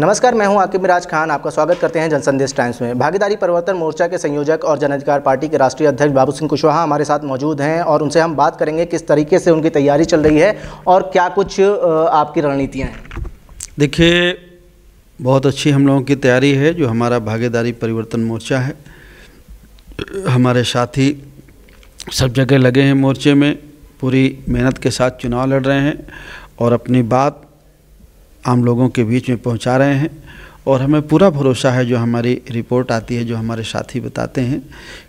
नमस्कार मैं हूं आकिब मिराज खान आपका स्वागत करते हैं जनसंदेश टाइम्स में भागीदारी परिवर्तन मोर्चा के संयोजक और जन अधिकार पार्टी के राष्ट्रीय अध्यक्ष बाबू सिंह कुशवाहा हमारे साथ मौजूद हैं और उनसे हम बात करेंगे किस तरीके से उनकी तैयारी चल रही है और क्या कुछ आपकी रणनीतियाँ हैं देखिए बहुत अच्छी हम लोगों की तैयारी है जो हमारा भागीदारी परिवर्तन मोर्चा है हमारे साथी सब जगह लगे हैं मोर्चे में पूरी मेहनत के साथ चुनाव लड़ रहे हैं और अपनी बात आम लोगों के बीच में पहुंचा रहे हैं और हमें पूरा भरोसा है जो हमारी रिपोर्ट आती है जो हमारे साथी बताते हैं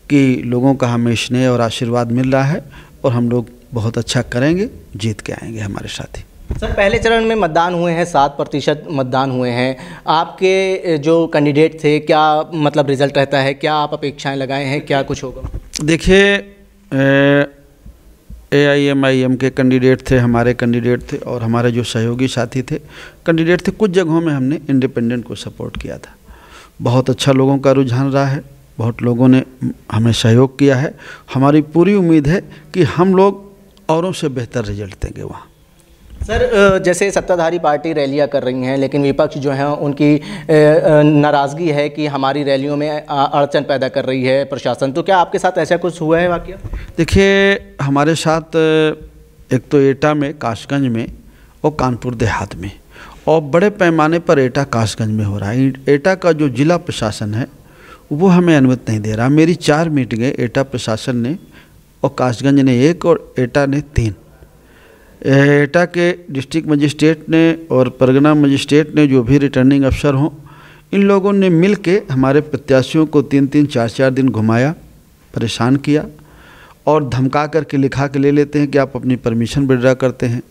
कि लोगों का हमें स्नेह और आशीर्वाद मिल रहा है और हम लोग बहुत अच्छा करेंगे जीत के आएंगे हमारे साथी सर पहले चरण में मतदान हुए हैं सात प्रतिशत मतदान हुए हैं आपके जो कैंडिडेट थे क्या मतलब रिजल्ट रहता है क्या आप अपेक्षाएं लगाए हैं क्या कुछ होगा देखिए एआईएमआईएम के कैंडिडेट थे हमारे कैंडिडेट थे और हमारे जो सहयोगी साथी थे कैंडिडेट थे कुछ जगहों में हमने इंडिपेंडेंट को सपोर्ट किया था बहुत अच्छा लोगों का रुझान रहा है बहुत लोगों ने हमें सहयोग किया है हमारी पूरी उम्मीद है कि हम लोग औरों से बेहतर रिजल्ट देंगे वहाँ सर जैसे सत्ताधारी पार्टी रैलियां कर रही हैं लेकिन विपक्ष जो है उनकी नाराज़गी है कि हमारी रैलियों में अड़चन पैदा कर रही है प्रशासन तो क्या आपके साथ ऐसा कुछ हुआ है वाक्य देखिए हमारे साथ एक तो एटा में काशगंज में और कानपुर देहात में और बड़े पैमाने पर एटा काशगंज में हो रहा है एटा का जो जिला प्रशासन है वो हमें अनुमति नहीं दे रहा मेरी चार मीटिंगें एटा प्रशासन ने और काशगंज ने एक और एटा ने तीन एटा के डिस्ट्रिक्ट मजिस्ट्रेट ने और परगना मजिस्ट्रेट ने जो भी रिटर्निंग अफसर हों इन लोगों ने मिल के हमारे प्रत्याशियों को तीन तीन चार चार दिन घुमाया परेशान किया और धमका करके लिखा के ले लेते हैं कि आप अपनी परमिशन विड्रा करते हैं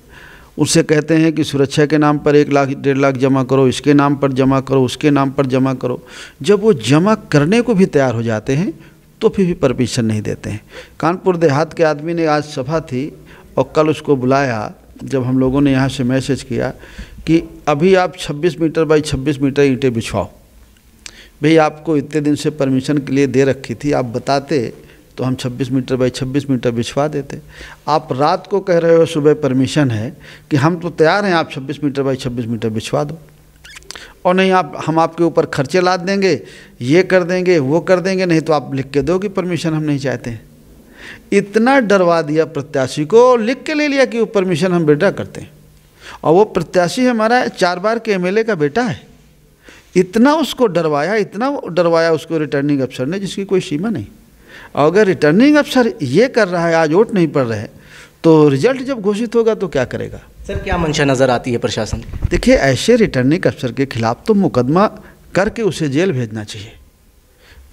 उससे कहते हैं कि सुरक्षा के नाम पर एक लाख डेढ़ लाख जमा करो इसके नाम पर जमा करो उसके नाम पर जमा करो जब वो जमा करने को भी तैयार हो जाते हैं तो फिर भी परमिशन नहीं देते हैं कानपुर देहात के आदमी ने आज सभा थी और कल उसको बुलाया जब हम लोगों ने यहाँ से मैसेज किया कि अभी आप 26 मीटर बाई 26 मीटर ईंटें बिछवाओ भाई आपको इतने दिन से परमिशन के लिए दे रखी थी आप बताते तो हम 26 मीटर बाई 26 मीटर बिछवा देते आप रात को कह रहे हो सुबह परमिशन है कि हम तो तैयार हैं आप 26 मीटर बाई 26 मीटर बिछवा दो और नहीं आप हम आपके ऊपर खर्चे लाद देंगे ये कर देंगे वो कर देंगे नहीं तो आप लिख के दो कि परमिशन हम नहीं चाहते हैं इतना डरवा दिया प्रत्याशी को लिख के ले लिया कि वो परमिशन हम बेटा करते हैं और वो प्रत्याशी हमारा चार बार के एमएलए का बेटा है इतना उसको डरवाया इतना डरवाया उसको रिटर्निंग अफसर ने जिसकी कोई सीमा नहीं और अगर रिटर्निंग अफसर ये कर रहा है आज वोट नहीं पड़ रहे तो रिजल्ट जब घोषित होगा तो क्या करेगा सर क्या मंशा नज़र आती है प्रशासन देखिए ऐसे रिटर्निंग अफसर के खिलाफ तो मुकदमा करके उसे जेल भेजना चाहिए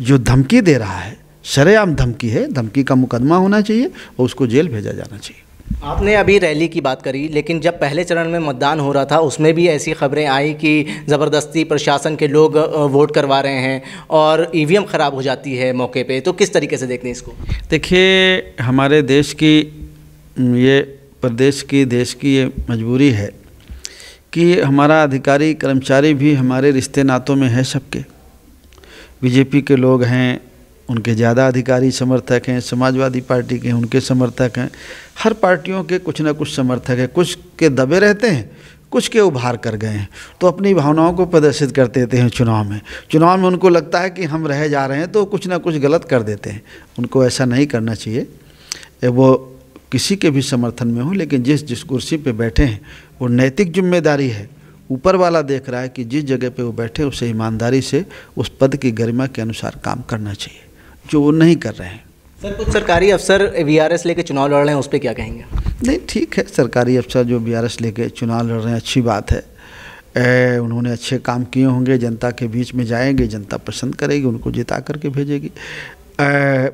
जो धमकी दे रहा है शरेआम धमकी है धमकी का मुकदमा होना चाहिए और उसको जेल भेजा जाना चाहिए आपने अभी रैली की बात करी लेकिन जब पहले चरण में मतदान हो रहा था उसमें भी ऐसी खबरें आई कि ज़बरदस्ती प्रशासन के लोग वोट करवा रहे हैं और ई ख़राब हो जाती है मौके पे तो किस तरीके से देखते हैं इसको देखिए हमारे देश की ये प्रदेश की देश की ये मजबूरी है कि हमारा अधिकारी कर्मचारी भी हमारे रिश्ते नातों में है सबके बीजेपी के लोग हैं उनके ज़्यादा अधिकारी समर्थक हैं समाजवादी पार्टी के उनके समर्थक हैं हर पार्टियों के कुछ ना कुछ समर्थक हैं कुछ के दबे रहते हैं कुछ के उभार कर गए हैं तो अपनी भावनाओं को प्रदर्शित कर देते हैं चुनाव में चुनाव में उनको लगता है कि हम रह जा रहे हैं तो कुछ ना कुछ गलत कर देते हैं उनको ऐसा नहीं करना चाहिए वो किसी के भी समर्थन में हो लेकिन जिस जिस कुर्सी पे बैठे हैं वो नैतिक जिम्मेदारी है ऊपर वाला देख रहा है कि जिस जगह पे वो बैठे उसे ईमानदारी से उस पद की गरिमा के अनुसार काम करना चाहिए जो वो नहीं कर रहे हैं सर कुछ सरकारी अफसर वीआरएस लेके चुनाव लड़ रहे हैं उस पर क्या कहेंगे नहीं ठीक है सरकारी अफसर जो वीआरएस लेके चुनाव लड़ रहे हैं अच्छी बात है ए, उन्होंने अच्छे काम किए होंगे जनता के बीच में जाएंगे जनता पसंद करेगी उनको जिता करके भेजेगी ए,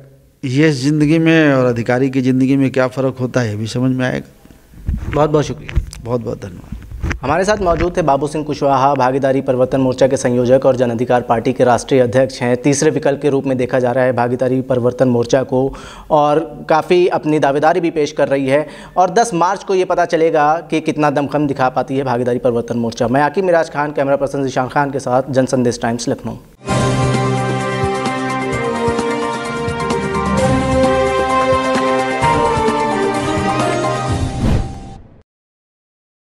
ये ज़िंदगी में और अधिकारी की ज़िंदगी में क्या फ़र्क होता है ये भी समझ में आएगा बहुत बहुत शुक्रिया बहुत बहुत धन्यवाद हमारे साथ मौजूद थे बाबू सिंह कुशवाहा भागीदारी परिवर्तन मोर्चा के संयोजक और जन अधिकार पार्टी के राष्ट्रीय अध्यक्ष हैं तीसरे विकल्प के रूप में देखा जा रहा है भागीदारी परिवर्तन मोर्चा को और काफ़ी अपनी दावेदारी भी पेश कर रही है और 10 मार्च को ये पता चलेगा कि कितना दमखम दिखा पाती है भागीदारी परिवर्तन मोर्चा मैं आकिब मिराज खान कैमरा पर्सन जिशान खान के साथ जन संदेश टाइम्स लखनऊ